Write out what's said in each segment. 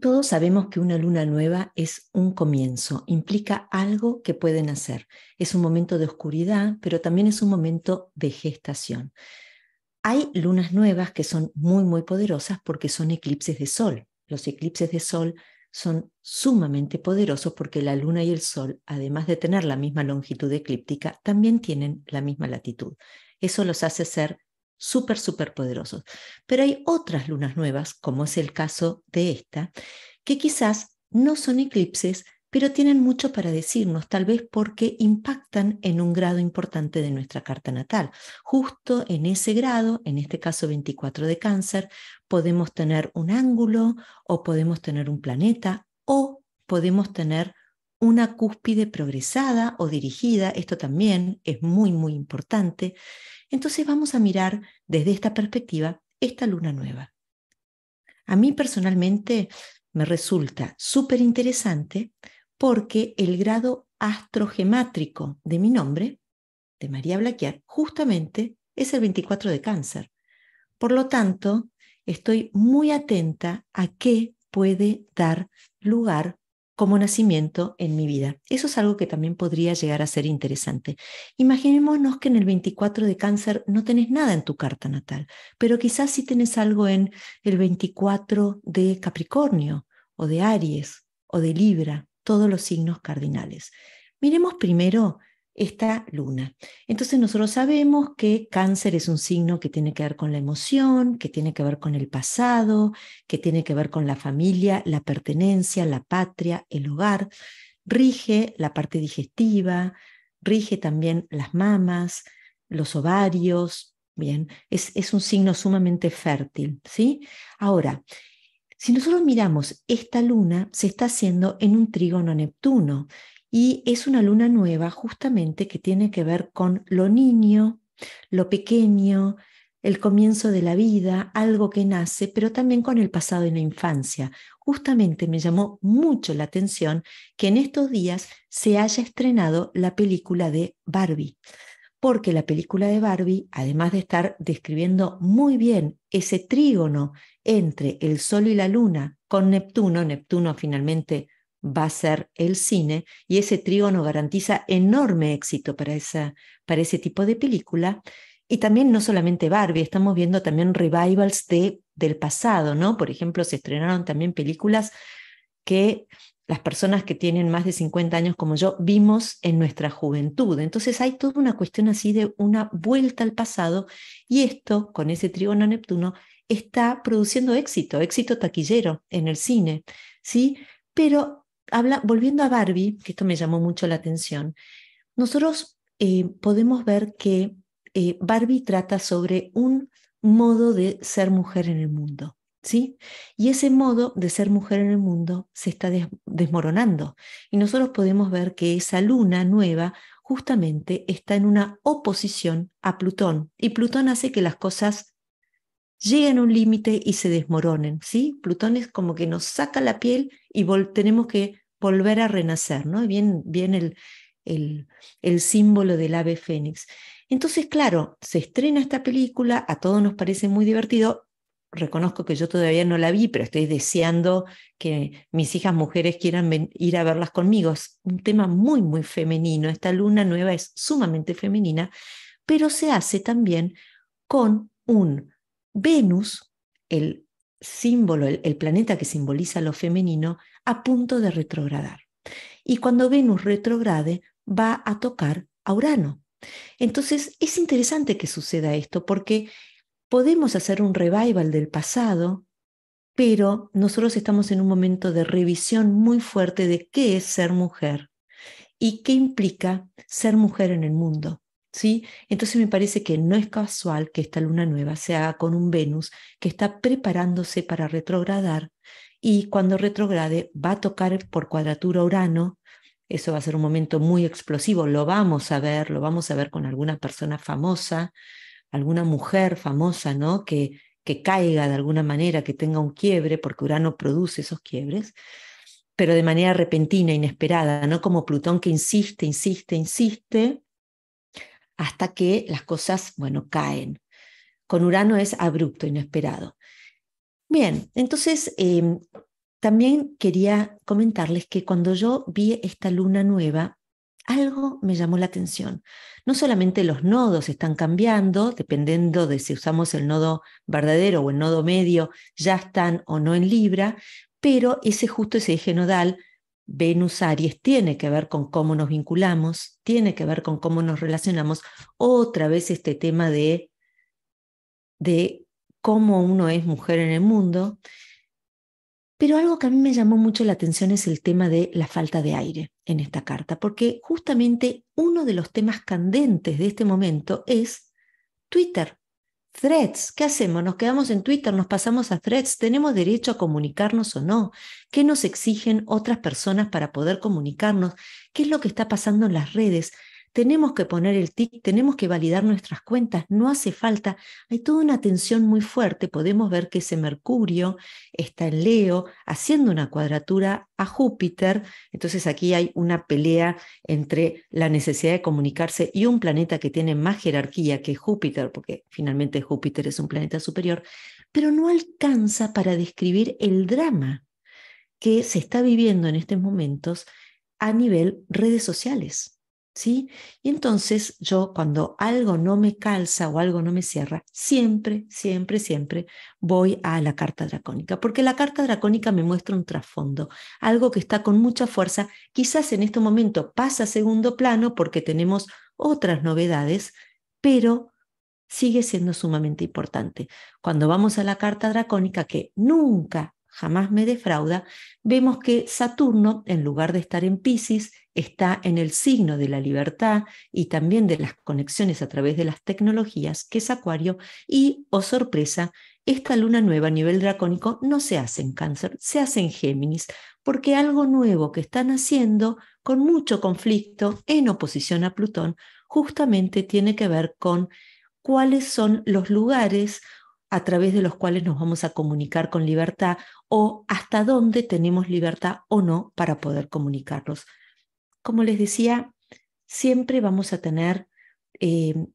Todos sabemos que una luna nueva es un comienzo, implica algo que pueden hacer. Es un momento de oscuridad, pero también es un momento de gestación. Hay lunas nuevas que son muy, muy poderosas porque son eclipses de sol. Los eclipses de sol son sumamente poderosos porque la luna y el sol, además de tener la misma longitud eclíptica, también tienen la misma latitud. Eso los hace ser súper, súper poderosos. Pero hay otras lunas nuevas, como es el caso de esta, que quizás no son eclipses, pero tienen mucho para decirnos, tal vez porque impactan en un grado importante de nuestra carta natal. Justo en ese grado, en este caso 24 de cáncer, podemos tener un ángulo o podemos tener un planeta o podemos tener una cúspide progresada o dirigida, esto también es muy, muy importante. Entonces vamos a mirar desde esta perspectiva esta luna nueva. A mí personalmente me resulta súper interesante porque el grado astrogemátrico de mi nombre, de María Blaquiar, justamente es el 24 de cáncer. Por lo tanto, estoy muy atenta a qué puede dar lugar como nacimiento en mi vida. Eso es algo que también podría llegar a ser interesante. Imaginémonos que en el 24 de cáncer no tenés nada en tu carta natal, pero quizás sí tenés algo en el 24 de Capricornio o de Aries o de Libra, todos los signos cardinales. Miremos primero esta luna. Entonces nosotros sabemos que cáncer es un signo que tiene que ver con la emoción, que tiene que ver con el pasado, que tiene que ver con la familia, la pertenencia, la patria, el hogar. Rige la parte digestiva, rige también las mamas, los ovarios. Bien, es, un signo sumamente fértil. ¿sí? Ahora, si nosotros miramos, esta luna se está haciendo en un trígono Neptuno y es una luna nueva justamente que tiene que ver con lo niño, lo pequeño, el comienzo de la vida, algo que nace, pero también con el pasado en la infancia. Justamente me llamó mucho la atención que en estos días se haya estrenado la película de Barbie, porque la película de Barbie, además de estar describiendo muy bien ese trígono entre el Sol y la Luna con Neptuno, Neptuno finalmente va a ser el cine y ese trígono garantiza enorme éxito para, esa, para ese tipo de película. Y también no solamente Barbie, estamos viendo también revivals de, del pasado, ¿no? Por ejemplo, se estrenaron también películas que las personas que tienen más de 50 años como yo vimos en nuestra juventud. Entonces hay toda una cuestión así de una vuelta al pasado y esto, con ese trígono Neptuno, está produciendo éxito, éxito taquillero en el cine, ¿sí? Pero habla, volviendo a Barbie, que esto me llamó mucho la atención, nosotros eh, podemos ver que eh, Barbie trata sobre un modo de ser mujer en el mundo. ¿Sí? Y ese modo de ser mujer en el mundo se está desmoronando. Y nosotros podemos ver que esa luna nueva justamente está en una oposición a Plutón. Y Plutón hace que las cosas lleguen a un límite y se desmoronen, ¿sí? Plutón es como que nos saca la piel y tenemos que volver a renacer, ¿no? Bien, bien el, símbolo del ave fénix. Entonces, claro, se estrena esta película, a todos nos parece muy divertido, reconozco que yo todavía no la vi, pero estoy deseando que mis hijas mujeres quieran ir a verlas conmigo. Es un tema muy, muy femenino. Esta luna nueva es sumamente femenina, pero se hace también con un Venus, el símbolo, el planeta que simboliza lo femenino, a punto de retrogradar. Y cuando Venus retrograde, va a tocar a Urano. Entonces, es interesante que suceda esto porque podemos hacer un revival del pasado, pero nosotros estamos en un momento de revisión muy fuerte de qué es ser mujer y qué implica ser mujer en el mundo. ¿Sí? Entonces me parece que no es casual que esta luna nueva se haga con un Venus que está preparándose para retrogradar y cuando retrograde va a tocar por cuadratura Urano. Eso va a ser un momento muy explosivo, lo vamos a ver, lo vamos a ver con alguna persona famosa, alguna mujer famosa, ¿no? Que, que caiga de alguna manera, que tenga un quiebre, porque Urano produce esos quiebres, pero de manera repentina, inesperada, ¿no? Como Plutón que insiste, insiste, insiste, hasta que las cosas, bueno, caen. Con Urano es abrupto, inesperado. Bien, entonces em, también quería comentarles que cuando yo vi esta luna nueva, algo me llamó la atención. No solamente los nodos están cambiando, dependiendo de si usamos el nodo verdadero o el nodo medio, ya están o no en Libra, pero ese justo ese eje nodal Venus Aries tiene que ver con cómo nos vinculamos, tiene que ver con cómo nos relacionamos, otra vez este tema de de cómo uno es mujer en el mundo. Pero algo que a mí me llamó mucho la atención es el tema de la falta de aire en esta carta, porque justamente uno de los temas candentes de este momento es Twitter. Threads, ¿qué hacemos? ¿Nos quedamos en Twitter? ¿Nos pasamos a threads? ¿Tenemos derecho a comunicarnos o no? ¿Qué nos exigen otras personas para poder comunicarnos? ¿Qué es lo que está pasando en las redes? tenemos que poner el TIC, tenemos que validar nuestras cuentas, no hace falta, hay toda una tensión muy fuerte, podemos ver que ese Mercurio está en Leo haciendo una cuadratura a Júpiter, entonces aquí hay una pelea entre la necesidad de comunicarse y un planeta que tiene más jerarquía que Júpiter, porque finalmente Júpiter es un planeta superior, pero no alcanza para describir el drama que se está viviendo en estos momentos a nivel redes sociales. ¿Sí? Y entonces yo cuando algo no me calza o algo no me cierra, siempre, siempre, siempre voy a la carta dracónica, porque la carta dracónica me muestra un trasfondo, algo que está con mucha fuerza, quizás en este momento pasa a segundo plano porque tenemos otras novedades, pero sigue siendo sumamente importante. Cuando vamos a la carta dracónica, que nunca, jamás me defrauda, vemos que Saturno, en lugar de estar en Pisces, está en el signo de la libertad y también de las conexiones a través de las tecnologías, que es Acuario, y, o oh sorpresa, esta luna nueva a nivel dracónico no se hace en cáncer, se hace en Géminis, porque algo nuevo que están haciendo con mucho conflicto en oposición a Plutón justamente tiene que ver con cuáles son los lugares a través de los cuales nos vamos a comunicar con libertad o hasta dónde tenemos libertad o no para poder comunicarlos. Como les decía, siempre vamos a tener em,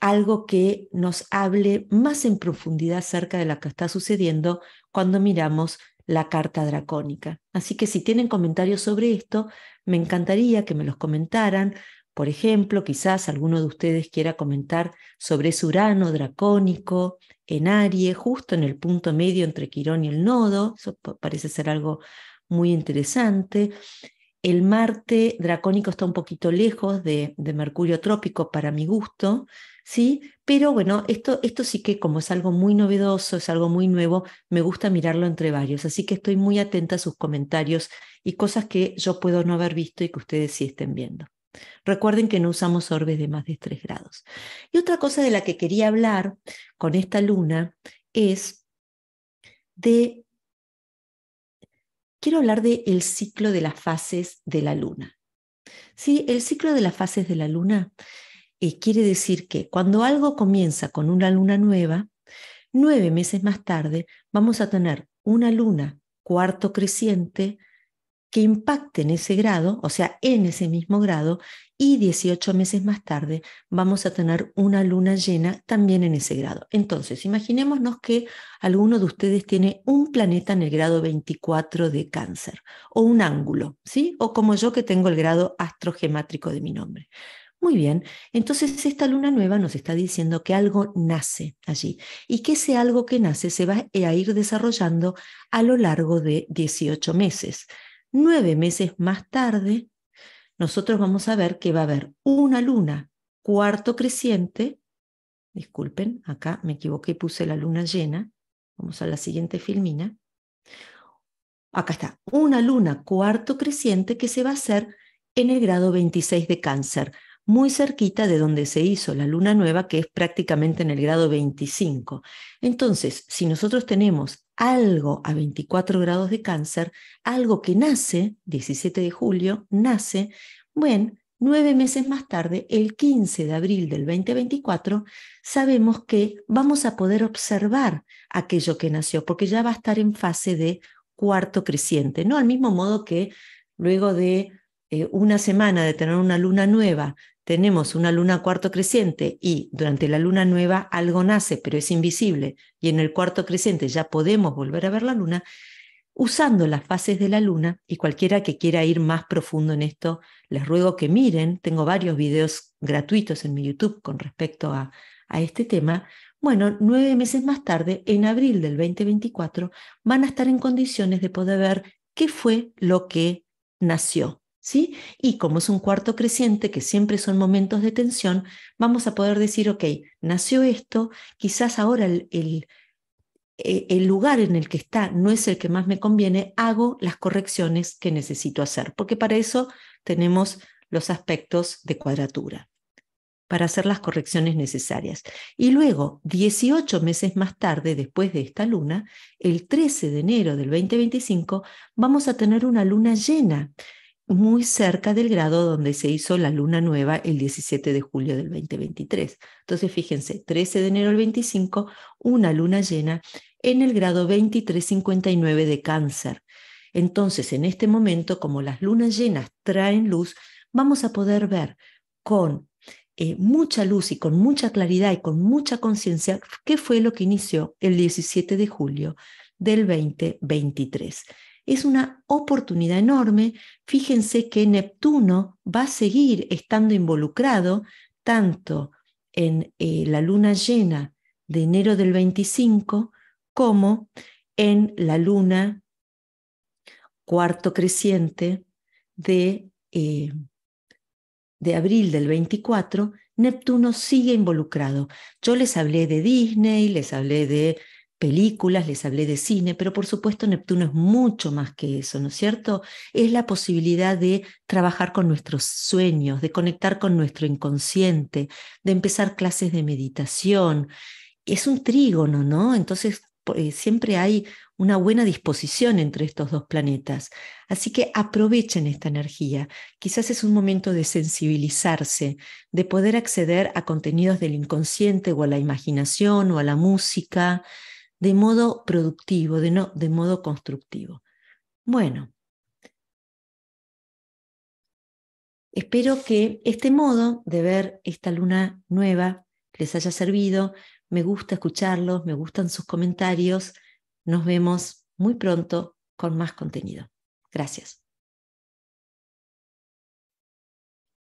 algo que nos hable más en profundidad acerca de lo que está sucediendo cuando miramos la carta dracónica. Así que si tienen comentarios sobre esto, me encantaría que me los comentaran por ejemplo, quizás alguno de ustedes quiera comentar sobre Surano, Urano dracónico en Aries, justo en el punto medio entre Quirón y el nodo. Eso parece ser algo muy interesante. El Marte dracónico está un poquito lejos de, Mercurio trópico para mi gusto, ¿sí? Pero bueno, esto, esto sí que como es algo muy novedoso, es algo muy nuevo, me gusta mirarlo entre varios. Así que estoy muy atenta a sus comentarios y cosas que yo puedo no haber visto y que ustedes sí estén viendo. Recuerden que no usamos orbes de más de 3 grados. Y otra cosa de la que quería hablar con esta luna es de... Quiero hablar del el ciclo de las fases de la luna. ¿Sí? El ciclo de las fases de la luna eh, quiere decir que cuando algo comienza con una luna nueva, nueve meses más tarde vamos a tener una luna cuarto creciente, que impacte en ese grado, o sea, en ese mismo grado, y 18 meses más tarde vamos a tener una luna llena también en ese grado. Entonces, imaginémonos que alguno de ustedes tiene un planeta en el grado 24 de cáncer, o un ángulo, ¿sí? O como yo que tengo el grado astrogemátrico de mi nombre. Muy bien, entonces esta luna nueva nos está diciendo que algo nace allí y que ese algo que nace se va a ir desarrollando a lo largo de 18 meses nueve meses más tarde, nosotros vamos a ver que va a haber una luna cuarto creciente. Disculpen, acá me equivoqué y puse la luna llena. Vamos a la siguiente filmina. Acá está, una luna cuarto creciente que se va a hacer en el grado 26 de cáncer muy cerquita de donde se hizo la luna nueva, que es prácticamente en el grado 25. Entonces, si nosotros tenemos algo a 24 grados de cáncer, algo que nace, 17 de julio, nace, bueno, nueve meses más tarde, el 15 de abril del 2024, sabemos que vamos a poder observar aquello que nació, porque ya va a estar en fase de cuarto creciente, ¿no? Al mismo modo que luego de eh, una semana de tener una luna nueva, tenemos una luna cuarto creciente y durante la luna nueva algo nace, pero es invisible, y en el cuarto creciente ya podemos volver a ver la luna, usando las fases de la luna, y cualquiera que quiera ir más profundo en esto, les ruego que miren, tengo varios videos gratuitos en mi YouTube con respecto a, a este tema. Bueno, nueve meses más tarde, en abril del 2024, van a estar en condiciones de poder ver qué fue lo que nació, y como es un cuarto creciente, que siempre son momentos de tensión, vamos a poder decir, ok, nació esto, quizás ahora el, el, eh, el lugar en el que está no es el que más me conviene, hago las correcciones que necesito hacer, porque para eso tenemos los aspectos de cuadratura para hacer las correcciones necesarias. Y luego, 18 meses más tarde, después de esta luna, el 13 de enero del 2025, vamos a tener una luna llena muy cerca del grado donde se hizo la luna nueva el 17 de julio del 2023. Entonces, fíjense, 13 de enero del 25, una luna llena en el grado 2359 de cáncer. Entonces, en este momento, como las lunas llenas traen luz, vamos a poder ver con eh, mucha luz y con mucha claridad y con mucha conciencia qué fue lo que inició el 17 de julio del 2023 es una oportunidad enorme. Fíjense que Neptuno va a seguir estando involucrado tanto en eh, la luna llena de enero del 25 como en la luna cuarto creciente de, eh, de abril del 24, Neptuno sigue involucrado. Yo les hablé de Disney, les hablé de películas, les hablé de cine, pero por supuesto Neptuno es mucho más que eso, ¿no es cierto? Es la posibilidad de trabajar con nuestros sueños, de conectar con nuestro inconsciente, de empezar clases de meditación. Es un trígono, ¿no? Entonces eh, siempre hay una buena disposición entre estos dos planetas. Así que aprovechen esta energía. Quizás es un momento de sensibilizarse, de poder acceder a contenidos del inconsciente o a la imaginación o a la música de modo productivo, de, no, de modo constructivo. Bueno, espero que este modo de ver esta luna nueva les haya servido. Me gusta escucharlos, me gustan sus comentarios. Nos vemos muy pronto con más contenido. Gracias.